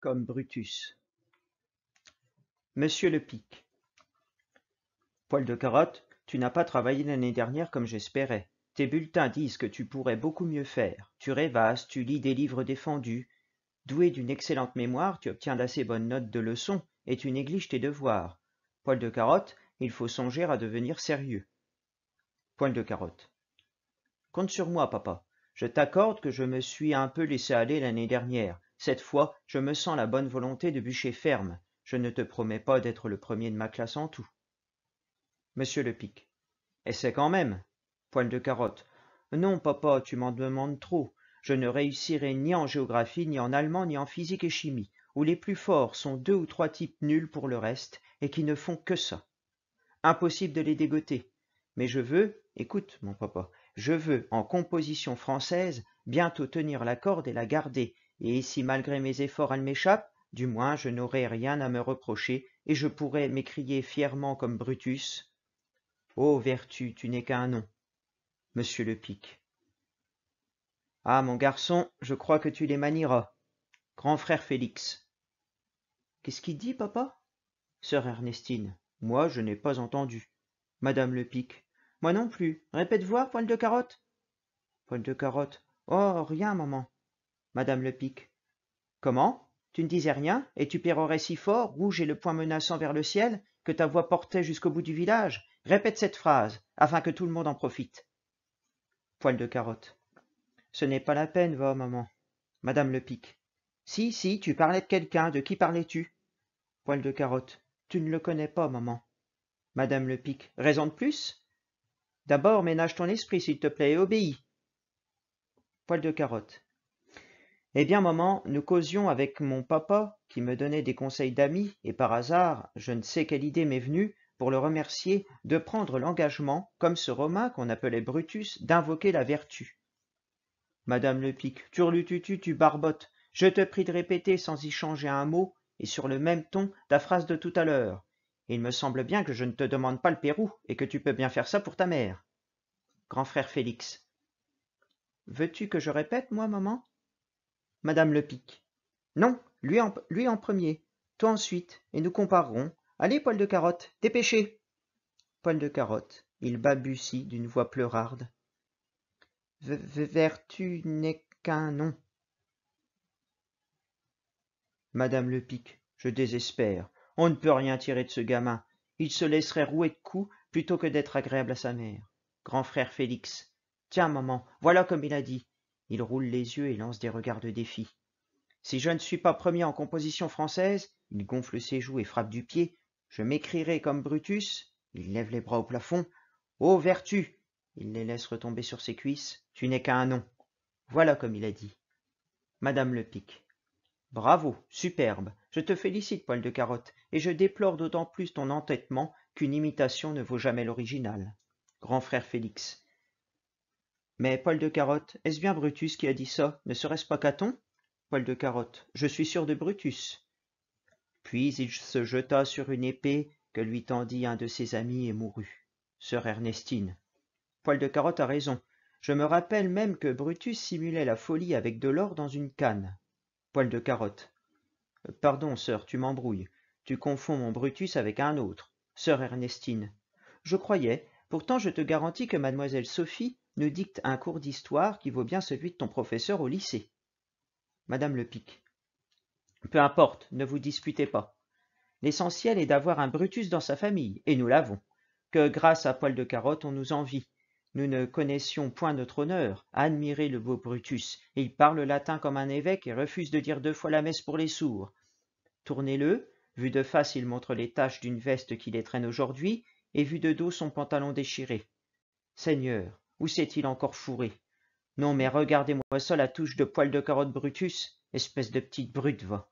comme brutus monsieur le Pic poil de carotte tu n'as pas travaillé l'année dernière comme j'espérais tes bulletins disent que tu pourrais beaucoup mieux faire tu rêvasses tu lis des livres défendus doué d'une excellente mémoire tu obtiens d'assez bonnes notes de leçons et tu négliges tes devoirs poil de carotte il faut songer à devenir sérieux poil de carotte compte sur moi papa je t'accorde que je me suis un peu laissé aller l'année dernière cette fois, je me sens la bonne volonté de bûcher ferme. Je ne te promets pas d'être le premier de ma classe en tout. Monsieur Lepic. c'est quand même. Poil de carotte. Non, papa, tu m'en demandes trop. Je ne réussirai ni en géographie, ni en allemand, ni en physique et chimie, où les plus forts sont deux ou trois types nuls pour le reste, et qui ne font que ça. Impossible de les dégoter. Mais je veux, écoute, mon papa, je veux, en composition française, bientôt tenir la corde et la garder, et si malgré mes efforts elle m'échappe, du moins je n'aurai rien à me reprocher, et je pourrai m'écrier fièrement comme Brutus. Ô vertu, tu n'es qu'un nom. Monsieur le Pic. Ah, mon garçon, je crois que tu les manieras. Grand frère Félix. Qu'est-ce qu'il dit, papa Sœur Ernestine. Moi, je n'ai pas entendu. Madame le Pic. Moi non plus. Répète voir, poil de carotte. Poil de carotte. Oh, rien, maman madame lepic comment tu ne disais rien et tu pérorais si fort rouge et le poing menaçant vers le ciel que ta voix portait jusqu'au bout du village répète cette phrase afin que tout le monde en profite poil de carotte ce n'est pas la peine va maman madame lepic si si tu parlais de quelqu'un de qui parlais-tu poil de carotte tu ne le connais pas maman madame lepic raison de plus d'abord ménage ton esprit s'il te plaît et obéis poil de carotte eh bien, maman, nous causions avec mon papa, qui me donnait des conseils d'amis, et par hasard, je ne sais quelle idée m'est venue, pour le remercier, de prendre l'engagement, comme ce Romain qu'on appelait Brutus, d'invoquer la vertu. Madame Lepic, turlututu, tu barbotes, je te prie de répéter sans y changer un mot, et sur le même ton, ta phrase de tout à l'heure. Il me semble bien que je ne te demande pas le Pérou, et que tu peux bien faire ça pour ta mère. Grand frère Félix. Veux-tu que je répète, moi, maman madame lepic non lui en premier toi ensuite et nous comparerons allez poil de carotte dépêchez poil de carotte il balbutie d'une voix pleurarde vertu n'est qu'un nom madame lepic je désespère on ne peut rien tirer de ce gamin il se laisserait rouer de coups plutôt que d'être agréable à sa mère grand frère félix tiens maman voilà comme il a dit il roule les yeux et lance des regards de défi. Si je ne suis pas premier en composition française, il gonfle ses joues et frappe du pied, je m'écrirai comme Brutus, il lève les bras au plafond, ô vertu Il les laisse retomber sur ses cuisses, tu n'es qu'un nom. Voilà comme il a dit. Madame Lepic. Bravo, superbe, je te félicite, poil de carotte, et je déplore d'autant plus ton entêtement qu'une imitation ne vaut jamais l'original. Grand frère Félix mais Paul de carotte est-ce bien brutus qui a dit ça ne serait-ce pas caton poil de carotte je suis sûr de brutus puis il se jeta sur une épée que lui tendit un de ses amis et mourut sœur ernestine poil de carotte a raison je me rappelle même que brutus simulait la folie avec de l'or dans une canne poil de carotte pardon sœur tu m'embrouilles tu confonds mon brutus avec un autre sœur ernestine je croyais pourtant je te garantis que mademoiselle sophie ne dicte un cours d'histoire qui vaut bien celui de ton professeur au lycée. Madame Lepic. Peu importe, ne vous disputez pas. L'essentiel est d'avoir un Brutus dans sa famille, et nous l'avons. Que grâce à poil de carotte, on nous envie. Nous ne connaissions point notre honneur, Admirez le beau Brutus. Il parle latin comme un évêque et refuse de dire deux fois la messe pour les sourds. Tournez-le, vu de face il montre les taches d'une veste qui les traîne aujourd'hui, et vu de dos son pantalon déchiré. Seigneur, où s'est-il encore fourré non mais regardez-moi ça la touche de poil de carotte brutus espèce de petite brute va